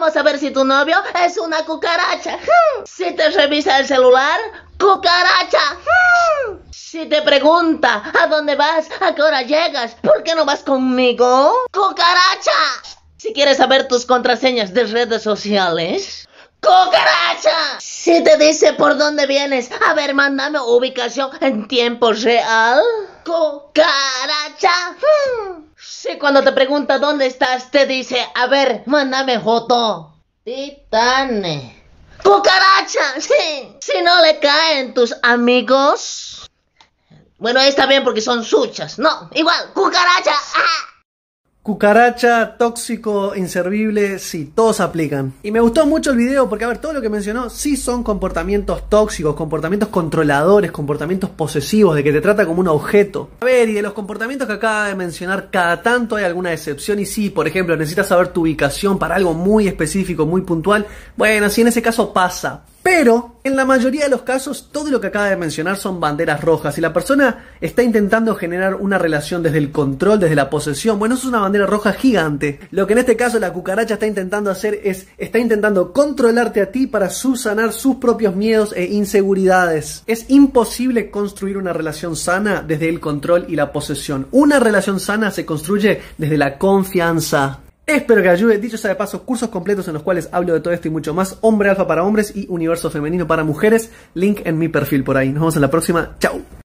Vamos a ver si tu novio es una cucaracha. Si te revisa el celular, cucaracha. Si te pregunta a dónde vas, a qué hora llegas, ¿por qué no vas conmigo? Cucaracha. Si quieres saber tus contraseñas de redes sociales, ¡Cucaracha! Si te dice por dónde vienes, a ver, mándame ubicación en tiempo real. ¡Cucaracha! cuando te pregunta dónde estás, te dice, a ver, mándame foto. Titane. ¡Cucaracha! Sí. Si no le caen tus amigos. Bueno, está bien porque son suchas. No, igual, cucaracha. Cucaracha, tóxico, inservible, sí, todos aplican. Y me gustó mucho el video porque, a ver, todo lo que mencionó sí son comportamientos tóxicos, comportamientos controladores, comportamientos posesivos, de que te trata como un objeto. A ver, y de los comportamientos que acaba de mencionar, cada tanto hay alguna excepción y sí, por ejemplo, necesitas saber tu ubicación para algo muy específico, muy puntual. Bueno, sí, en ese caso pasa. Pero en la mayoría de los casos todo lo que acaba de mencionar son banderas rojas y la persona está intentando generar una relación desde el control, desde la posesión. Bueno, es una bandera roja gigante. Lo que en este caso la cucaracha está intentando hacer es está intentando controlarte a ti para subsanar sus propios miedos e inseguridades. Es imposible construir una relación sana desde el control y la posesión. Una relación sana se construye desde la confianza. Espero que ayude. Dicho sea de paso, cursos completos en los cuales hablo de todo esto y mucho más. Hombre alfa para hombres y universo femenino para mujeres. Link en mi perfil por ahí. Nos vemos en la próxima. Chau.